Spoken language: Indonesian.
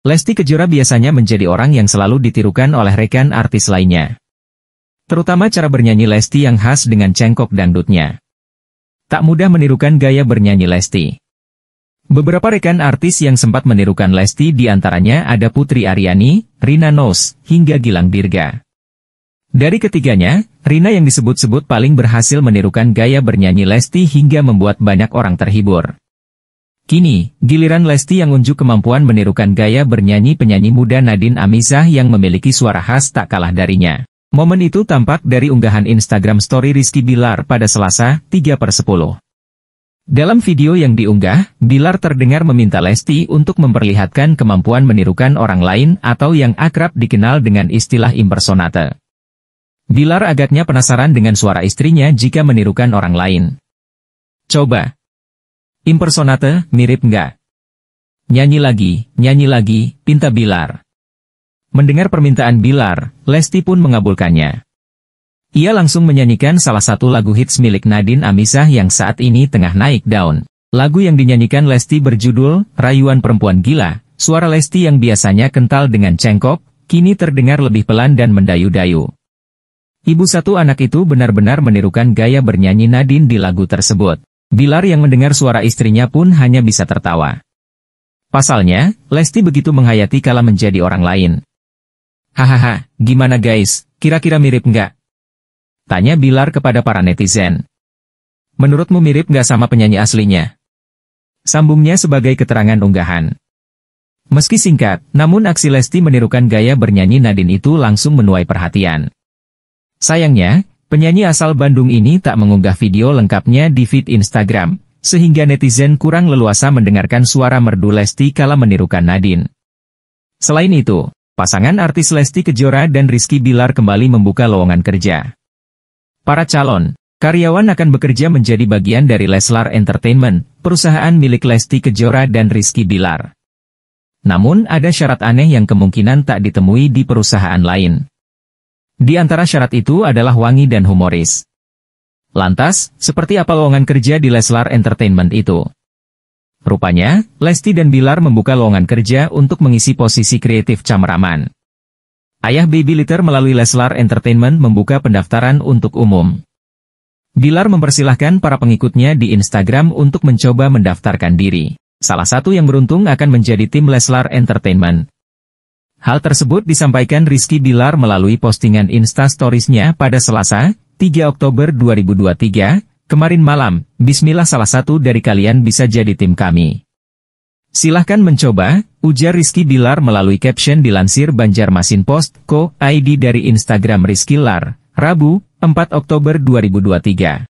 Lesti Kejora biasanya menjadi orang yang selalu ditirukan oleh rekan artis lainnya. Terutama cara bernyanyi Lesti yang khas dengan cengkok dangdutnya. Tak mudah menirukan gaya bernyanyi Lesti. Beberapa rekan artis yang sempat menirukan Lesti diantaranya ada Putri Aryani, Rina Nose, hingga Gilang Dirga. Dari ketiganya, Rina yang disebut-sebut paling berhasil menirukan gaya bernyanyi Lesti hingga membuat banyak orang terhibur. Kini, giliran Lesti yang unjuk kemampuan menirukan gaya bernyanyi penyanyi muda Nadine Amizah yang memiliki suara khas tak kalah darinya. Momen itu tampak dari unggahan Instagram story Rizky Bilar pada Selasa, 3 per 10. Dalam video yang diunggah, Bilar terdengar meminta Lesti untuk memperlihatkan kemampuan menirukan orang lain atau yang akrab dikenal dengan istilah impersonate. Bilar agaknya penasaran dengan suara istrinya jika menirukan orang lain. Coba, Impersonate, mirip nggak? Nyanyi lagi, nyanyi lagi, pinta Bilar. Mendengar permintaan Bilar, Lesti pun mengabulkannya. Ia langsung menyanyikan salah satu lagu hits milik Nadine Amisah yang saat ini tengah naik daun. Lagu yang dinyanyikan Lesti berjudul, Rayuan Perempuan Gila, suara Lesti yang biasanya kental dengan cengkok, kini terdengar lebih pelan dan mendayu-dayu. Ibu satu anak itu benar-benar menirukan gaya bernyanyi Nadine di lagu tersebut. Bilar yang mendengar suara istrinya pun hanya bisa tertawa. Pasalnya, Lesti begitu menghayati kala menjadi orang lain. Hahaha, gimana guys, kira-kira mirip nggak? Tanya Bilar kepada para netizen. Menurutmu mirip nggak sama penyanyi aslinya? Sambungnya sebagai keterangan unggahan. Meski singkat, namun aksi Lesti menirukan gaya bernyanyi Nadine itu langsung menuai perhatian. Sayangnya, Penyanyi asal Bandung ini tak mengunggah video lengkapnya di feed Instagram, sehingga netizen kurang leluasa mendengarkan suara merdu Lesti kala menirukan Nadine. Selain itu, pasangan artis Lesti Kejora dan Rizky Bilar kembali membuka lowongan kerja. Para calon, karyawan akan bekerja menjadi bagian dari Leslar Entertainment, perusahaan milik Lesti Kejora dan Rizky Bilar. Namun ada syarat aneh yang kemungkinan tak ditemui di perusahaan lain. Di antara syarat itu adalah wangi dan humoris. Lantas, seperti apa lowongan kerja di Leslar Entertainment itu? Rupanya, Lesti dan Bilar membuka lowongan kerja untuk mengisi posisi kreatif cameraman. Ayah Baby Litter melalui Leslar Entertainment membuka pendaftaran untuk umum. Bilar mempersilahkan para pengikutnya di Instagram untuk mencoba mendaftarkan diri. Salah satu yang beruntung akan menjadi tim Leslar Entertainment, Hal tersebut disampaikan Rizky Bilar melalui postingan stories nya pada Selasa, 3 Oktober 2023, kemarin malam, Bismillah salah satu dari kalian bisa jadi tim kami. Silahkan mencoba, ujar Rizky Bilar melalui caption dilansir Banjarmasin Post, Co, ID dari Instagram Rizky Lar, Rabu, 4 Oktober 2023.